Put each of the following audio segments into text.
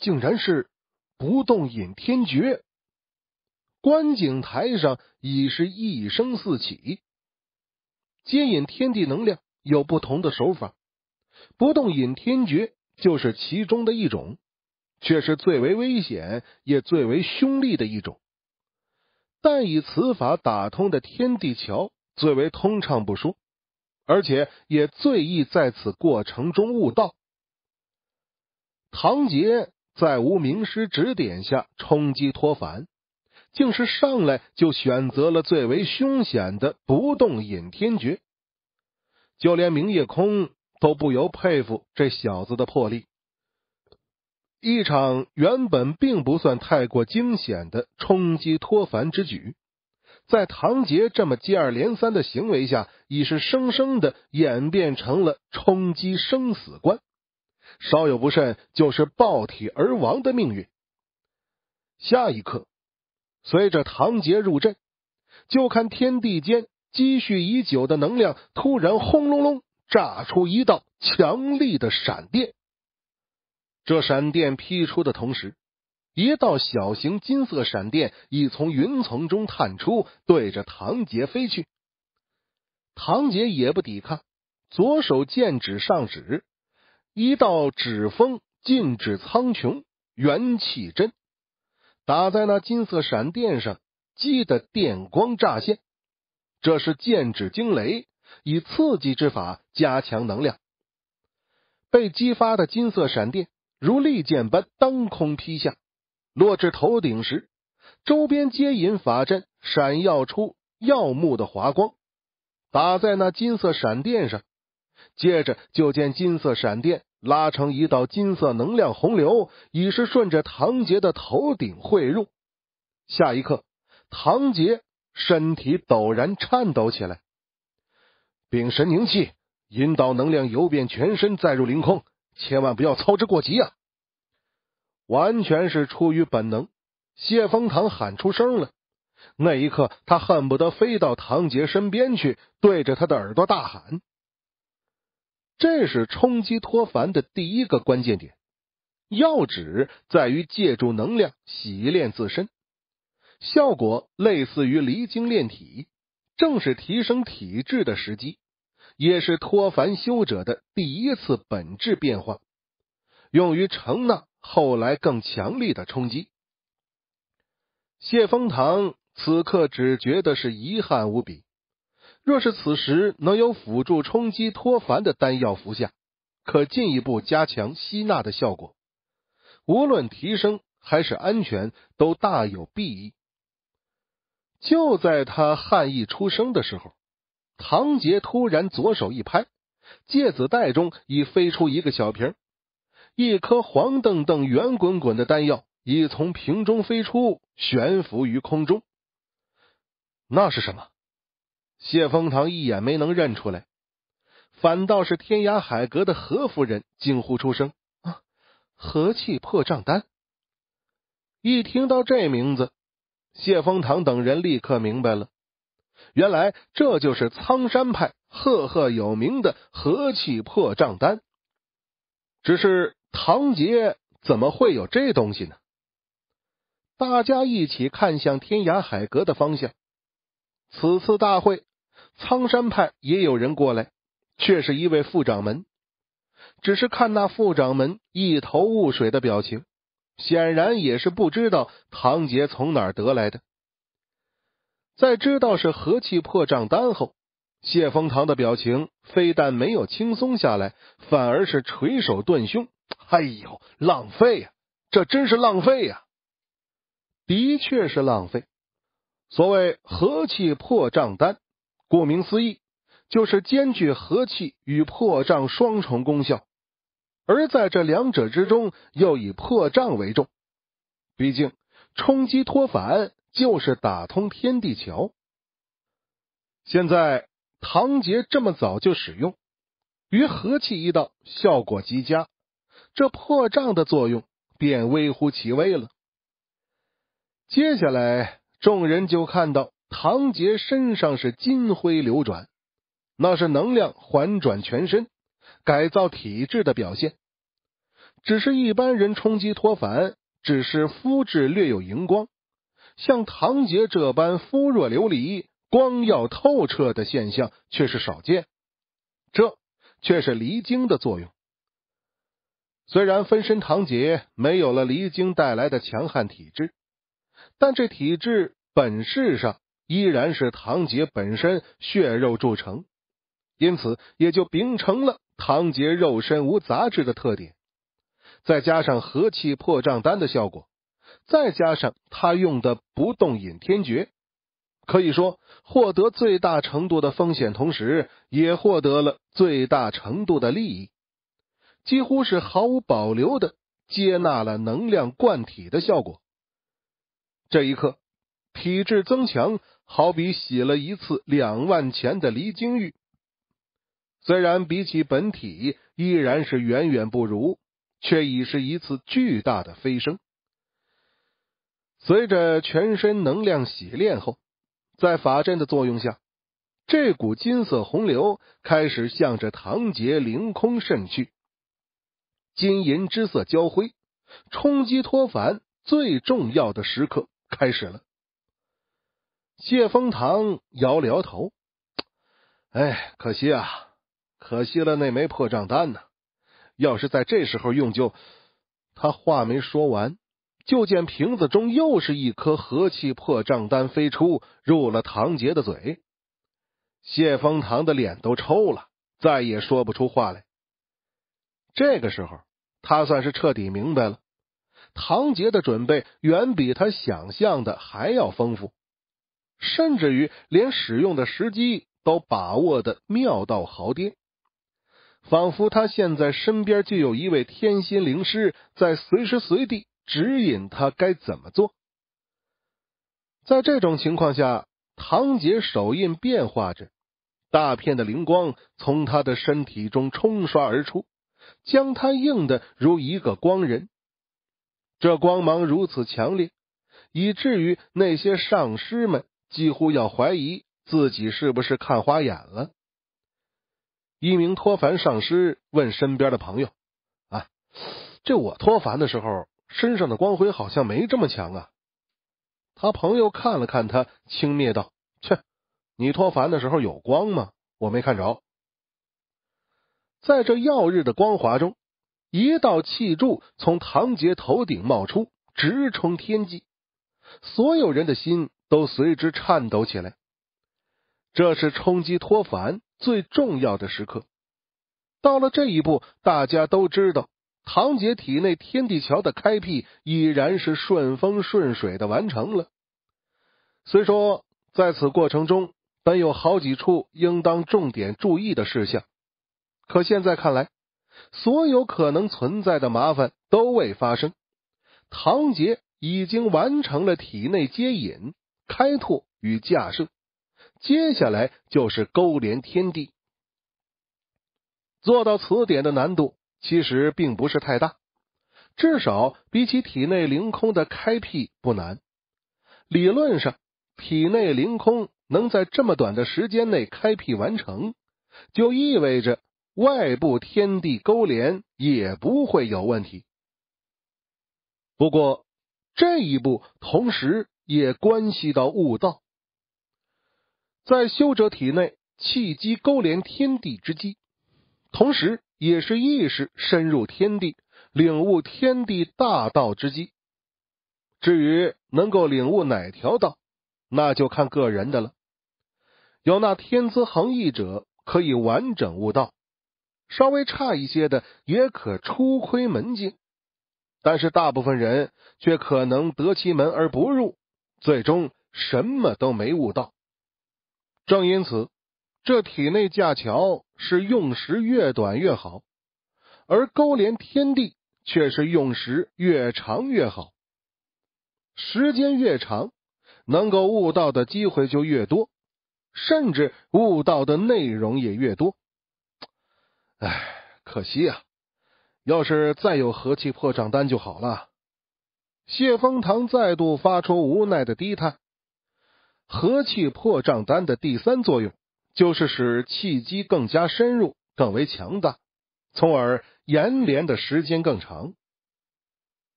竟然是不动引天诀。观景台上已是一声四起。接引天地能量有不同的手法，不动引天诀就是其中的一种，却是最为危险也最为凶厉的一种。但以此法打通的天地桥最为通畅不说，而且也最易在此过程中悟道。唐杰。在无名师指点下冲击托凡，竟是上来就选择了最为凶险的不动引天诀，就连明夜空都不由佩服这小子的魄力。一场原本并不算太过惊险的冲击托凡之举，在唐杰这么接二连三的行为下，已是生生的演变成了冲击生死关。稍有不慎，就是爆体而亡的命运。下一刻，随着唐杰入阵，就看天地间积蓄已久的能量突然轰隆隆炸出一道强力的闪电。这闪电劈出的同时，一道小型金色闪电已从云层中探出，对着唐杰飞去。唐杰也不抵抗，左手剑指上指。一道指风，尽指苍穹，元气针打在那金色闪电上，激得电光乍现。这是剑指惊雷，以刺激之法加强能量。被激发的金色闪电如利剑般当空劈下，落至头顶时，周边接引法阵闪耀出耀目的华光，打在那金色闪电上。接着就见金色闪电拉成一道金色能量洪流，已是顺着唐杰的头顶汇入。下一刻，唐杰身体陡然颤抖起来。屏神凝气，引导能量游遍全身，再入凌空。千万不要操之过急啊！完全是出于本能，谢风堂喊出声了。那一刻，他恨不得飞到唐杰身边去，对着他的耳朵大喊。这是冲击脱凡的第一个关键点，要旨在于借助能量洗炼自身，效果类似于离经炼体，正是提升体质的时机，也是脱凡修者的第一次本质变化，用于承纳后来更强力的冲击。谢风堂此刻只觉得是遗憾无比。若是此时能有辅助冲击脱凡的丹药服下，可进一步加强吸纳的效果。无论提升还是安全，都大有裨益。就在他汗意出生的时候，唐杰突然左手一拍，戒子袋中已飞出一个小瓶，一颗黄澄澄、圆滚滚的丹药已从瓶中飞出，悬浮于空中。那是什么？谢风堂一眼没能认出来，反倒是天涯海阁的何夫人惊呼出声：“啊，和气破账单！”一听到这名字，谢风堂等人立刻明白了，原来这就是苍山派赫赫有名的和气破账单。只是唐杰怎么会有这东西呢？大家一起看向天涯海阁的方向。此次大会。苍山派也有人过来，却是一位副掌门。只是看那副掌门一头雾水的表情，显然也是不知道唐杰从哪儿得来的。在知道是和气破账单后，谢风唐的表情非但没有轻松下来，反而是垂手顿胸：“哎呦，浪费呀！这真是浪费呀！的确是浪费。所谓和气破账单。”顾名思义，就是兼具和气与破障双重功效，而在这两者之中，又以破障为重。毕竟冲击脱凡就是打通天地桥。现在唐杰这么早就使用于和气一道，效果极佳，这破障的作用便微乎其微了。接下来，众人就看到。唐杰身上是金辉流转，那是能量环转全身、改造体质的表现。只是一般人冲击脱凡，只是肤质略有荧光；像唐杰这般肤若琉璃、光耀透彻的现象却是少见。这却是离经的作用。虽然分身唐杰没有了离经带来的强悍体质，但这体质本事上。依然是唐杰本身血肉铸成，因此也就秉承了唐杰肉身无杂质的特点。再加上和气破障丹的效果，再加上他用的不动引天诀，可以说获得最大程度的风险，同时也获得了最大程度的利益，几乎是毫无保留的接纳了能量灌体的效果。这一刻，体质增强。好比洗了一次两万钱的离京玉，虽然比起本体依然是远远不如，却已是一次巨大的飞升。随着全身能量洗炼后，在法阵的作用下，这股金色洪流开始向着唐杰凌空渗去，金银之色交辉，冲击托凡最重要的时刻开始了。谢风堂摇了摇头，哎，可惜啊，可惜了那枚破账单呢。要是在这时候用，就……他话没说完，就见瓶子中又是一颗和气破账单飞出，入了唐杰的嘴。谢风堂的脸都抽了，再也说不出话来。这个时候，他算是彻底明白了，唐杰的准备远比他想象的还要丰富。甚至于连使用的时机都把握的妙到毫巅，仿佛他现在身边就有一位天心灵师在随时随地指引他该怎么做。在这种情况下，唐杰手印变化着，大片的灵光从他的身体中冲刷而出，将他映的如一个光人。这光芒如此强烈，以至于那些上师们。几乎要怀疑自己是不是看花眼了。一名托凡上师问身边的朋友：“啊，这我托凡的时候，身上的光辉好像没这么强啊？”他朋友看了看他，轻蔑道：“切，你托凡的时候有光吗？我没看着。”在这耀日的光华中，一道气柱从唐杰头顶冒出，直冲天际。所有人的心。都随之颤抖起来。这是冲击托凡最重要的时刻。到了这一步，大家都知道唐杰体内天地桥的开辟已然是顺风顺水的完成了。虽说在此过程中本有好几处应当重点注意的事项，可现在看来，所有可能存在的麻烦都未发生。唐杰已经完成了体内接引。开拓与架设，接下来就是勾连天地。做到此点的难度其实并不是太大，至少比起体内凌空的开辟不难。理论上，体内凌空能在这么短的时间内开辟完成，就意味着外部天地勾连也不会有问题。不过这一步同时。也关系到悟道，在修者体内，气机勾连天地之机，同时也是意识深入天地，领悟天地大道之机。至于能够领悟哪条道，那就看个人的了。有那天资横溢者，可以完整悟道；稍微差一些的，也可初窥门径。但是大部分人却可能得其门而不入。最终什么都没悟到，正因此，这体内架桥是用时越短越好，而勾连天地却是用时越长越好。时间越长，能够悟到的机会就越多，甚至悟到的内容也越多。唉，可惜啊！要是再有和气破障丹就好了。谢风堂再度发出无奈的低叹，和气破障丹的第三作用就是使气机更加深入，更为强大，从而延连的时间更长。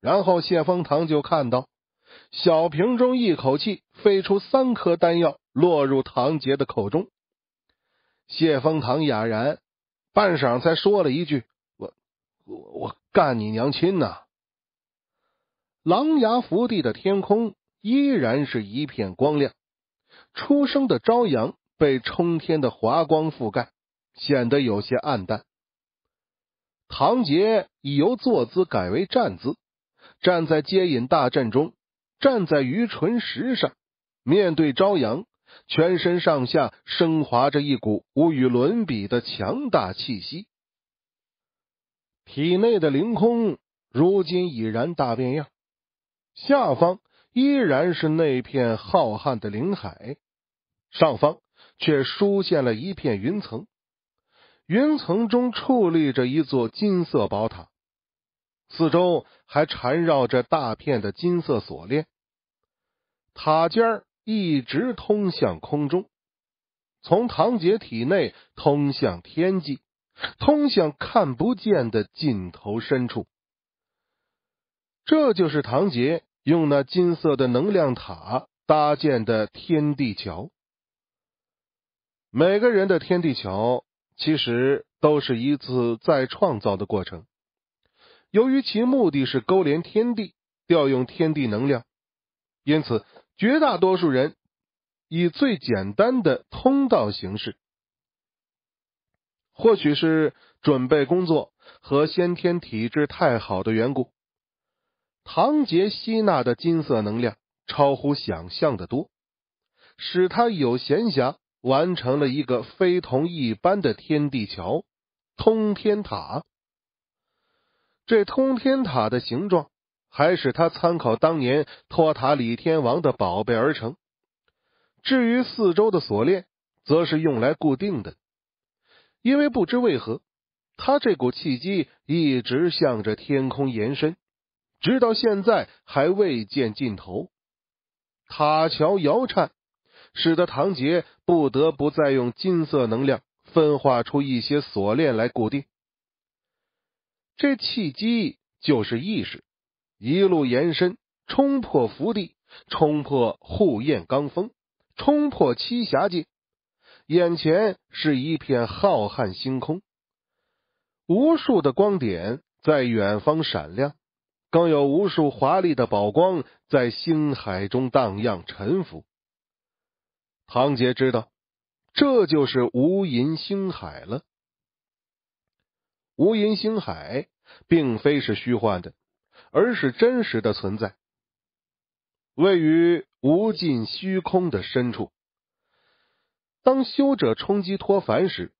然后谢风堂就看到小瓶中一口气飞出三颗丹药，落入唐杰的口中。谢风堂哑然，半晌才说了一句：“我我我干你娘亲呐！”狼牙福地的天空依然是一片光亮，初升的朝阳被冲天的华光覆盖，显得有些暗淡。唐杰已由坐姿改为站姿，站在接引大阵中，站在鱼唇石上，面对朝阳，全身上下升华着一股无与伦比的强大气息，体内的凌空如今已然大变样。下方依然是那片浩瀚的林海，上方却出现了一片云层，云层中矗立着一座金色宝塔，四周还缠绕着大片的金色锁链，塔尖一直通向空中，从唐杰体内通向天际，通向看不见的尽头深处。这就是唐杰。用那金色的能量塔搭建的天地桥，每个人的天地桥其实都是一次再创造的过程。由于其目的是勾连天地、调用天地能量，因此绝大多数人以最简单的通道形式，或许是准备工作和先天体质太好的缘故。唐杰吸纳的金色能量超乎想象的多，使他有闲暇完成了一个非同一般的天地桥、通天塔。这通天塔的形状还是他参考当年托塔李天王的宝贝而成。至于四周的锁链，则是用来固定的。因为不知为何，他这股气机一直向着天空延伸。直到现在还未见尽头，塔桥摇颤，使得唐杰不得不再用金色能量分化出一些锁链来固定。这契机就是意识，一路延伸，冲破福地，冲破护焰罡风，冲破七霞界。眼前是一片浩瀚星空，无数的光点在远方闪亮。更有无数华丽的宝光在星海中荡漾沉浮。唐杰知道，这就是无垠星海了。无垠星海并非是虚幻的，而是真实的存在，位于无尽虚空的深处。当修者冲击脱凡时，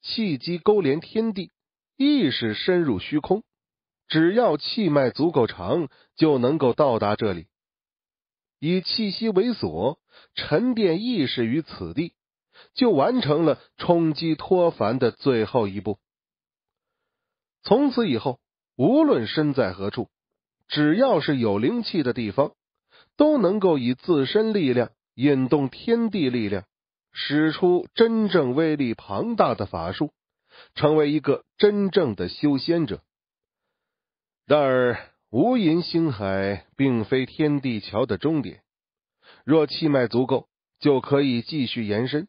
气机勾连天地，意识深入虚空。只要气脉足够长，就能够到达这里。以气息为锁，沉淀意识于此地，就完成了冲击脱凡的最后一步。从此以后，无论身在何处，只要是有灵气的地方，都能够以自身力量引动天地力量，使出真正威力庞大的法术，成为一个真正的修仙者。然而，无垠星海并非天地桥的终点。若气脉足够，就可以继续延伸。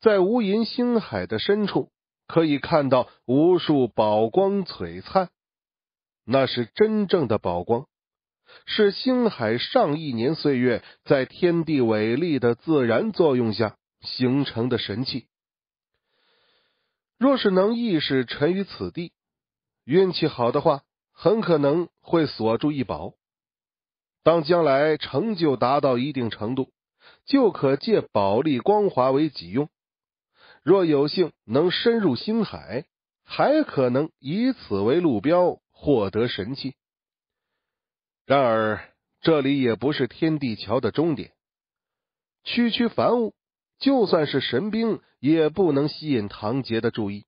在无垠星海的深处，可以看到无数宝光璀璨，那是真正的宝光，是星海上亿年岁月在天地伟力的自然作用下形成的神器。若是能意识沉于此地，运气好的话。很可能会锁住一宝，当将来成就达到一定程度，就可借宝力光华为己用。若有幸能深入星海，还可能以此为路标获得神器。然而，这里也不是天地桥的终点。区区凡物，就算是神兵，也不能吸引唐杰的注意。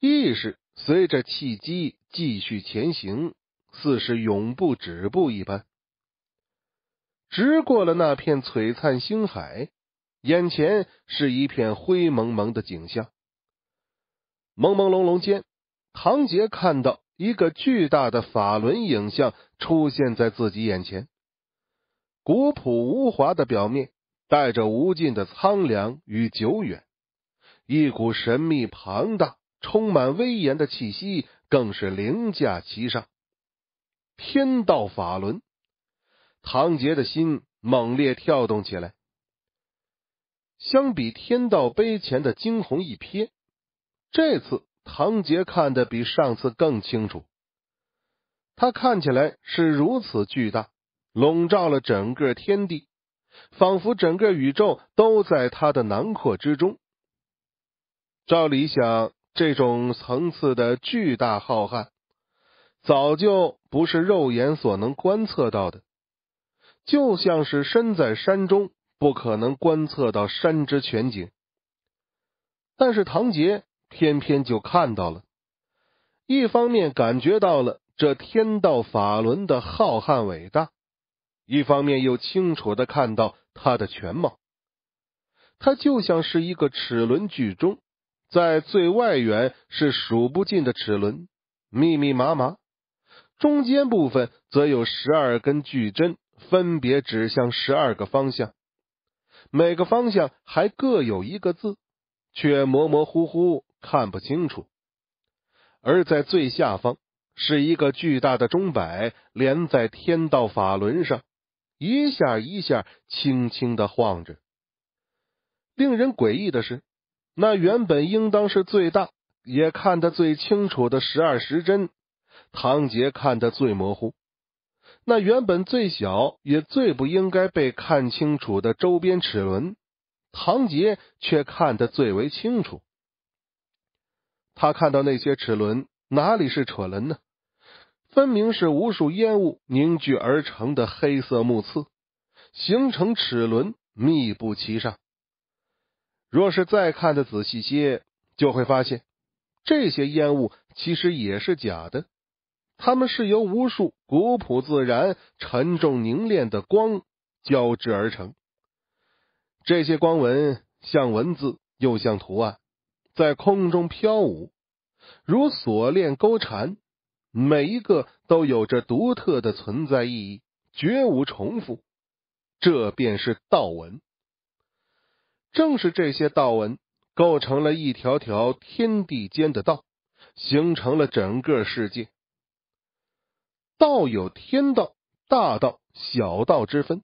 意识。随着契机继续前行，似是永不止步一般。直过了那片璀璨星海，眼前是一片灰蒙蒙的景象。朦朦胧胧间，唐杰看到一个巨大的法轮影像出现在自己眼前，古朴无华的表面带着无尽的苍凉与久远，一股神秘庞大。充满威严的气息，更是凌驾其上。天道法轮，唐杰的心猛烈跳动起来。相比天道碑前的惊鸿一瞥，这次唐杰看得比上次更清楚。他看起来是如此巨大，笼罩了整个天地，仿佛整个宇宙都在他的囊括之中。照理想。这种层次的巨大浩瀚，早就不是肉眼所能观测到的，就像是身在山中，不可能观测到山之全景。但是唐杰偏偏就看到了，一方面感觉到了这天道法轮的浩瀚伟大，一方面又清楚的看到它的全貌，它就像是一个齿轮巨钟。在最外缘是数不尽的齿轮，密密麻麻；中间部分则有十二根巨针，分别指向十二个方向，每个方向还各有一个字，却模模糊糊，看不清楚。而在最下方是一个巨大的钟摆，连在天道法轮上，一下一下轻轻的晃着。令人诡异的是。那原本应当是最大也看得最清楚的十二时针，唐杰看得最模糊；那原本最小也最不应该被看清楚的周边齿轮，唐杰却看得最为清楚。他看到那些齿轮哪里是齿轮呢？分明是无数烟雾凝聚而成的黑色木刺，形成齿轮密布其上。若是再看的仔细些，就会发现这些烟雾其实也是假的，它们是由无数古朴自然、沉重凝练的光交织而成。这些光纹像文字又像图案，在空中飘舞，如锁链勾缠，每一个都有着独特的存在意义，绝无重复。这便是道文。正是这些道文构成了一条条天地间的道，形成了整个世界。道有天道、大道、小道之分，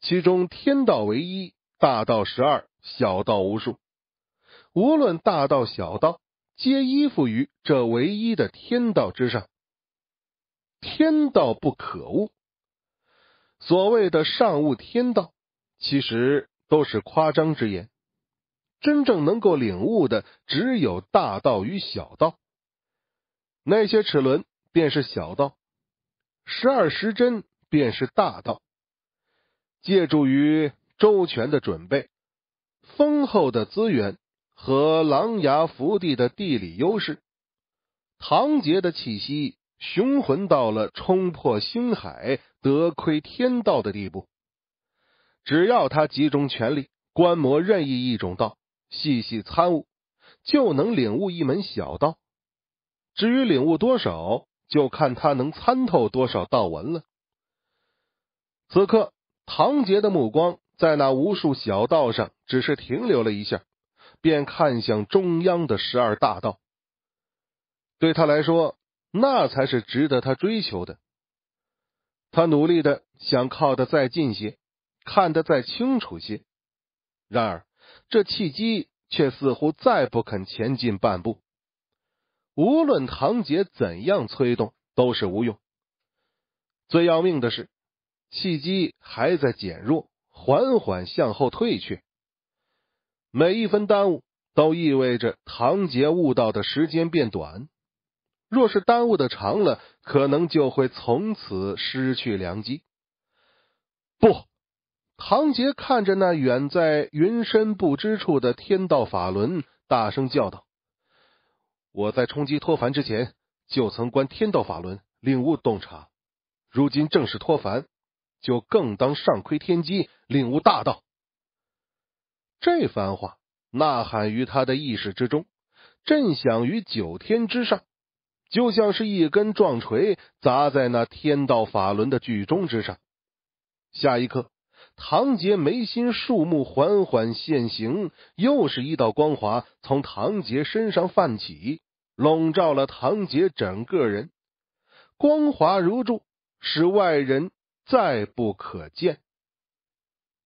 其中天道为一，大道十二，小道无数。无论大道、小道，皆依附于这唯一的天道之上。天道不可恶。所谓的上悟天道，其实。都是夸张之言，真正能够领悟的只有大道与小道。那些齿轮便是小道，十二时针便是大道。借助于周全的准备、丰厚的资源和琅琊福地的地理优势，唐杰的气息雄浑到了冲破星海、得窥天道的地步。只要他集中全力观摩任意一种道，细细参悟，就能领悟一门小道。至于领悟多少，就看他能参透多少道文了。此刻，唐杰的目光在那无数小道上只是停留了一下，便看向中央的十二大道。对他来说，那才是值得他追求的。他努力的想靠得再近些。看得再清楚些，然而这契机却似乎再不肯前进半步。无论唐杰怎样催动，都是无用。最要命的是，契机还在减弱，缓缓向后退去。每一分耽误，都意味着唐杰悟道的时间变短。若是耽误的长了，可能就会从此失去良机。不。唐杰看着那远在云深不知处的天道法轮，大声叫道：“我在冲击托凡之前，就曾观天道法轮，领悟洞察。如今正是托凡，就更当上窥天机，领悟大道。”这番话呐喊于他的意识之中，震响于九天之上，就像是一根撞锤砸在那天道法轮的巨钟之上。下一刻。唐杰眉心树木缓缓现形，又是一道光华从唐杰身上泛起，笼罩了唐杰整个人，光华如柱，使外人再不可见。